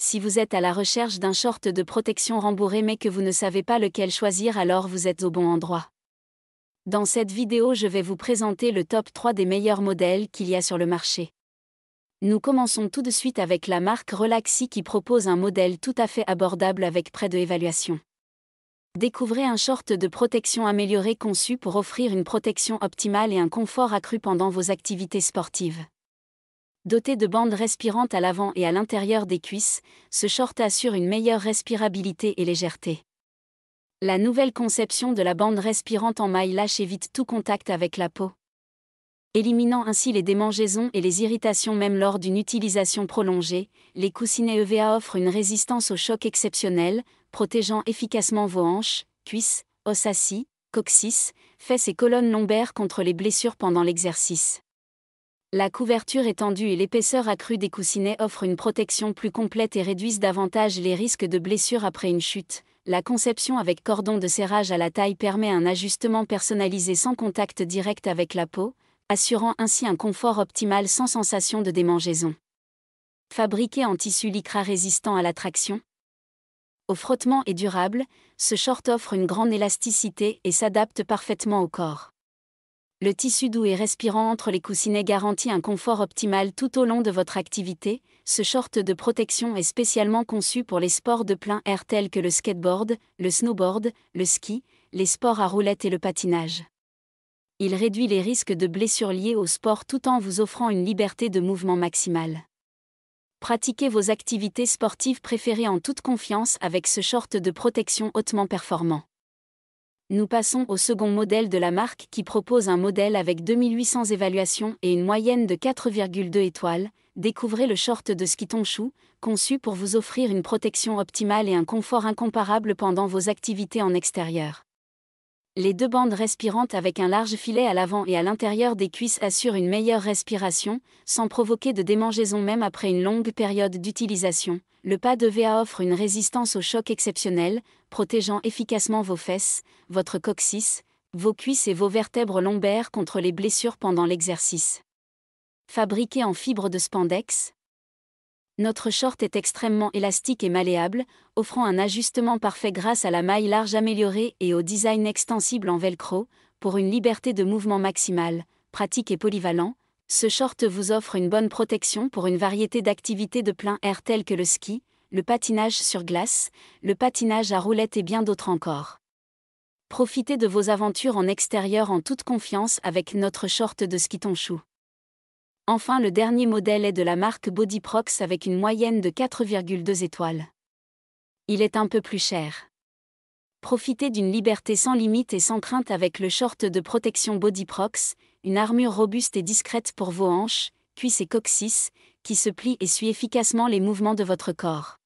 Si vous êtes à la recherche d'un short de protection rembourré mais que vous ne savez pas lequel choisir alors vous êtes au bon endroit. Dans cette vidéo je vais vous présenter le top 3 des meilleurs modèles qu'il y a sur le marché. Nous commençons tout de suite avec la marque Relaxi qui propose un modèle tout à fait abordable avec près de évaluation. Découvrez un short de protection amélioré conçu pour offrir une protection optimale et un confort accru pendant vos activités sportives. Doté de bandes respirantes à l'avant et à l'intérieur des cuisses, ce short assure une meilleure respirabilité et légèreté. La nouvelle conception de la bande respirante en maille lâche évite tout contact avec la peau, éliminant ainsi les démangeaisons et les irritations même lors d'une utilisation prolongée. Les coussinets EVA offrent une résistance au choc exceptionnelle, protégeant efficacement vos hanches, cuisses, os assis, coccyx, fesses et colonnes lombaires contre les blessures pendant l'exercice. La couverture étendue et l'épaisseur accrue des coussinets offrent une protection plus complète et réduisent davantage les risques de blessures après une chute. La conception avec cordon de serrage à la taille permet un ajustement personnalisé sans contact direct avec la peau, assurant ainsi un confort optimal sans sensation de démangeaison. Fabriqué en tissu lycra résistant à la traction, au frottement et durable, ce short offre une grande élasticité et s'adapte parfaitement au corps. Le tissu doux et respirant entre les coussinets garantit un confort optimal tout au long de votre activité. Ce short de protection est spécialement conçu pour les sports de plein air tels que le skateboard, le snowboard, le ski, les sports à roulettes et le patinage. Il réduit les risques de blessures liées au sport tout en vous offrant une liberté de mouvement maximale. Pratiquez vos activités sportives préférées en toute confiance avec ce short de protection hautement performant. Nous passons au second modèle de la marque qui propose un modèle avec 2800 évaluations et une moyenne de 4,2 étoiles. Découvrez le short de skiton chou, conçu pour vous offrir une protection optimale et un confort incomparable pendant vos activités en extérieur les deux bandes respirantes avec un large filet à l'avant et à l'intérieur des cuisses assurent une meilleure respiration, sans provoquer de démangeaisons même après une longue période d'utilisation. Le pas de VA offre une résistance au choc exceptionnelle, protégeant efficacement vos fesses, votre coccyx, vos cuisses et vos vertèbres lombaires contre les blessures pendant l'exercice. Fabriqué en fibre de spandex, notre short est extrêmement élastique et malléable, offrant un ajustement parfait grâce à la maille large améliorée et au design extensible en velcro, pour une liberté de mouvement maximale, pratique et polyvalent. Ce short vous offre une bonne protection pour une variété d'activités de plein air telles que le ski, le patinage sur glace, le patinage à roulettes et bien d'autres encore. Profitez de vos aventures en extérieur en toute confiance avec notre short de ski chou. Enfin le dernier modèle est de la marque Bodyprox avec une moyenne de 4,2 étoiles. Il est un peu plus cher. Profitez d'une liberté sans limite et sans crainte avec le short de protection Bodyprox, une armure robuste et discrète pour vos hanches, cuisses et coccyx, qui se plie et suit efficacement les mouvements de votre corps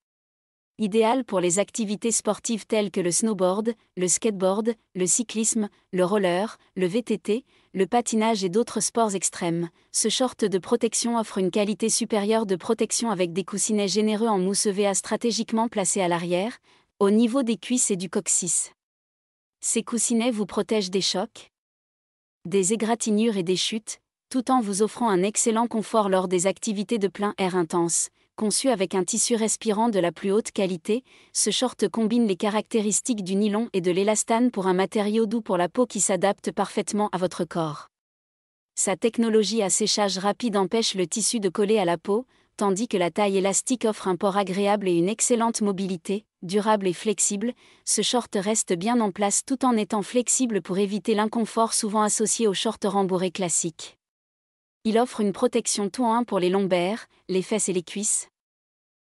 idéal pour les activités sportives telles que le snowboard, le skateboard, le cyclisme, le roller, le VTT, le patinage et d'autres sports extrêmes. Ce short de protection offre une qualité supérieure de protection avec des coussinets généreux en mousse EVA stratégiquement placés à l'arrière, au niveau des cuisses et du coccyx. Ces coussinets vous protègent des chocs, des égratignures et des chutes, tout en vous offrant un excellent confort lors des activités de plein air intense. Conçu avec un tissu respirant de la plus haute qualité, ce short combine les caractéristiques du nylon et de l'élastane pour un matériau doux pour la peau qui s'adapte parfaitement à votre corps. Sa technologie à séchage rapide empêche le tissu de coller à la peau, tandis que la taille élastique offre un port agréable et une excellente mobilité, durable et flexible, ce short reste bien en place tout en étant flexible pour éviter l'inconfort souvent associé aux shorts rembourrés classiques. Il offre une protection tout en un pour les lombaires, les fesses et les cuisses,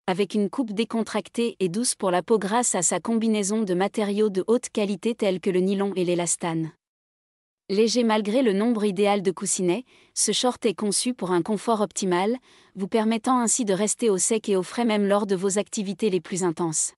avec une coupe décontractée et douce pour la peau grâce à sa combinaison de matériaux de haute qualité tels que le nylon et l'élastane. Léger malgré le nombre idéal de coussinets, ce short est conçu pour un confort optimal, vous permettant ainsi de rester au sec et au frais même lors de vos activités les plus intenses.